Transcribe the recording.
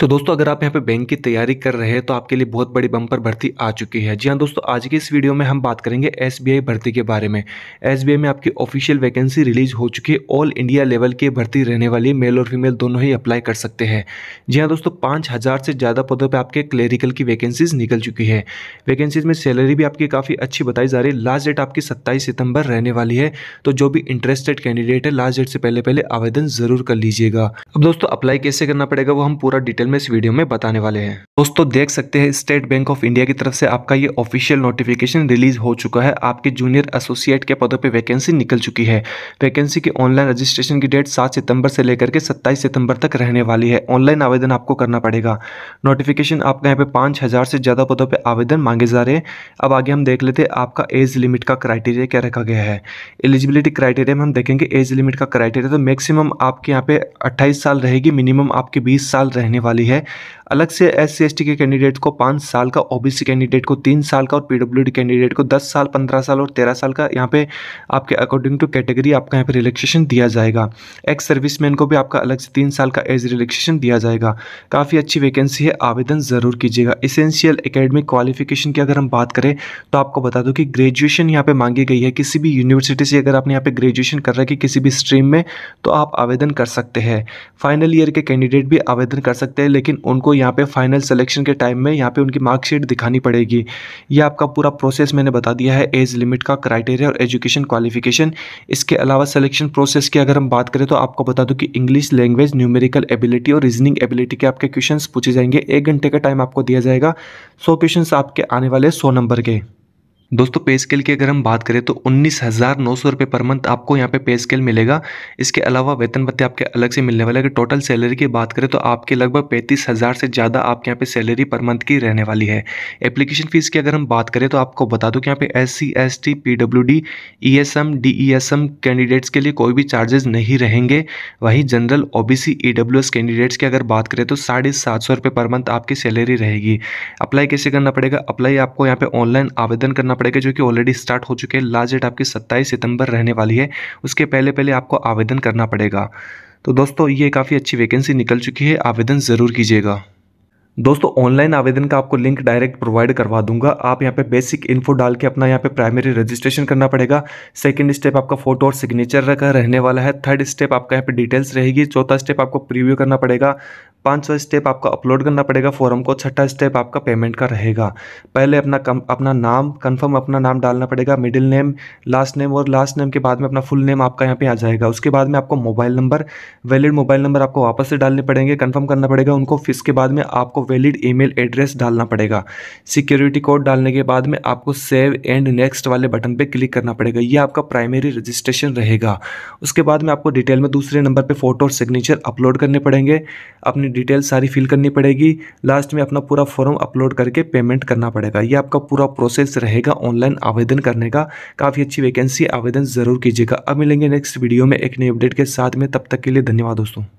तो दोस्तों अगर आप यहाँ पे बैंक की तैयारी कर रहे हैं तो आपके लिए बहुत बड़ी बम्पर भर्ती आ चुकी है जी हाँ दोस्तों आज के इस वीडियो में हम बात करेंगे एस भर्ती के बारे में एस में आपकी ऑफिशियल वैकेंसी रिलीज हो चुकी है ऑल इंडिया लेवल की भर्ती रहने वाली मेल और फीमेल दोनों ही अप्लाई कर सकते हैं जी हाँ दोस्तों पाँच से ज़्यादा पदों पर आपके क्लेरिकल की वैकेंसीज निकल चुकी है वैकेंसीज में सैलरी भी आपकी काफ़ी अच्छी बताई जा रही है लास्ट डेट आपकी सत्ताईस सितंबर रहने वाली है तो जो भी इंटरेस्टेड कैंडिडेट है लास्ट डेट से पहले पहले आवेदन जरूर कर लीजिएगा अब दोस्तों अप्लाई कैसे करना पड़ेगा वो हम पूरा डिटेल डिटेल में इस वीडियो में बताने वाले हैं दोस्तों देख सकते हैं स्टेट बैंक ऑफ इंडिया की तरफ से आपका ये ऑफिशियल नोटिफिकेशन रिलीज हो चुका है आपके जूनियर एसोसिएट के पदों पर वैकेंसी निकल चुकी है वैकेंसी की ऑनलाइन रजिस्ट्रेशन की डेट सात सितंबर से लेकर के सत्ताईस सितंबर तक रहने वाली है ऑनलाइन आवेदन आपको करना पड़ेगा नोटिफिकेशन आपका यहाँ पे पांच से ज़्यादा पदों पर आवेदन मांगे जा रहे हैं अब आगे हम देख लेते हैं आपका एज लिमिट का क्राइटेरिया क्या रखा गया है एलिजिबिलिटी क्राइटेरिया में हम देखेंगे एज लिमिट का क्राइटेरिया तो मैक्सिमम आपके यहाँ पे अट्ठाईस साल रहेगी मिनिमम आपके बीस साल रहने वाले वाली है अलग से एस सी एस टी के कैंडिडेट को पाँच साल का ओ बी सी कैंडिडेट को तीन साल का और पी डी कैंडिडेट को दस साल पंद्रह साल और तेरह साल का यहाँ पे आपके अकॉर्डिंग टू कैटेगरी आपका यहाँ पे रिलैक्सेशन दिया जाएगा एक्स सर्विस को भी आपका अलग से तीन साल का एज रिलैक्सेशन दिया जाएगा काफ़ी अच्छी वैकेंसी है आवेदन ज़रूर कीजिएगा इसेंशियल अकेडमिक क्वालिफिकेशन की अगर हम बात करें तो आपको बता दूँ कि ग्रेजुएशन यहाँ पर मांगी गई है किसी भी यूनिवर्सिटी से अगर आपने यहाँ पे ग्रेजुएशन कर रखी किसी भी स्ट्रीम में तो आप आवेदन कर सकते हैं फाइनल ईयर के कैंडिडेट भी आवेदन कर सकते हैं लेकिन उनको यहाँ पे फाइनल सिलेक्शन के टाइम में यहाँ पे उनकी मार्कशीट दिखानी पड़ेगी ये आपका पूरा प्रोसेस मैंने बता दिया है एज लिमिट का क्राइटेरिया और एजुकेशन क्वालिफिकेशन इसके अलावा सिलेक्शन प्रोसेस की अगर हम बात करें तो आपको बता दूँ कि इंग्लिश लैंग्वेज न्यूमेरिकल एबिलिटी और रीजनिंग एबिलिटी के आपके क्वेश्चन पूछे जाएंगे एक घंटे का टाइम आपको दिया जाएगा सौ क्वेश्चन आपके आने वाले सौ नंबर के दोस्तों पे स्केल की अगर हम बात करें तो उन्नीस हज़ार नौ सौ रुपये पर मंथ आपको यहाँ पे पे स्केल मिलेगा इसके अलावा वेतन भत्ते आपके अलग से मिलने वाले अगर टोटल सैलरी की बात करें तो आपके लगभग पैंतीस हज़ार से ज़्यादा आपके यहाँ पे सैलरी पर मंथ की रहने वाली है एप्लीकेशन फ़ीस की अगर हम बात करें तो आपको बता दूँ कि यहाँ पे S C S T P W D E S M D E S M candidates के लिए कोई भी चार्जेस नहीं रहेंगे वहीं general O B C E W S candidates की अगर बात करें तो साढ़े सात सौ रुपये पर मंथ आपकी सैलरी रहेगी अप्लाई कैसे करना पड़ेगा अप्लाई आपको यहाँ पर ऑनलाइन आवेदन करना पड़ेगा जो कि ऑलरेडी स्टार्ट हो चुके हैं लास्ट डेट आपकी सत्ताईस सितंबर रहने वाली है उसके पहले पहले आपको आवेदन करना पड़ेगा तो दोस्तों ये काफ़ी अच्छी वैकेंसी निकल चुकी है आवेदन ज़रूर कीजिएगा दोस्तों ऑनलाइन आवेदन का आपको लिंक डायरेक्ट प्रोवाइड करवा दूंगा आप यहाँ पे बेसिक इन्फो डाल के अपना यहाँ पे प्राइमरी रजिस्ट्रेशन करना पड़ेगा सेकंड स्टेप आपका फोटो और सिग्नेचर का रहने वाला है थर्ड स्टेप आपका यहाँ पे डिटेल्स रहेगी चौथा स्टेप आपको प्रीव्यू करना पड़ेगा पाँचवा स्टेप आपका अपलोड करना पड़ेगा फॉर्म को छठा स्टेप आपका पेमेंट का रहेगा पहले अपना कम अपना नाम कंफर्म अपना नाम डालना पड़ेगा मिडिल नेम लास्ट नेम और लास्ट नेम के बाद में अपना फुल नेम आपका यहाँ पे आ जाएगा उसके बाद में आपको mobile number valid mobile number आपको वापस से डालने पड़ेंगे कन्फर्म करना पड़ेगा उनको फिर के बाद में आपको वैलिड ईमेल एड्रेस डालना पड़ेगा सिक्योरिटी कोड डालने के बाद में आपको सेव एंड नेक्स्ट वाले बटन पर क्लिक करना पड़ेगा ये आपका प्राइमरी रजिस्ट्रेशन रहेगा उसके बाद में आपको डिटेल में दूसरे नंबर पर फोटो और सिग्नेचर अपलोड करने पड़ेंगे अपनी अपनी डिटेल सारी फिल करनी पड़ेगी लास्ट में अपना पूरा फॉर्म अपलोड करके पेमेंट करना पड़ेगा ये आपका पूरा प्रोसेस रहेगा ऑनलाइन आवेदन करने का काफ़ी अच्छी वैकेंसी आवेदन ज़रूर कीजिएगा अब मिलेंगे नेक्स्ट वीडियो में एक नई अपडेट के साथ में तब तक के लिए धन्यवाद दोस्तों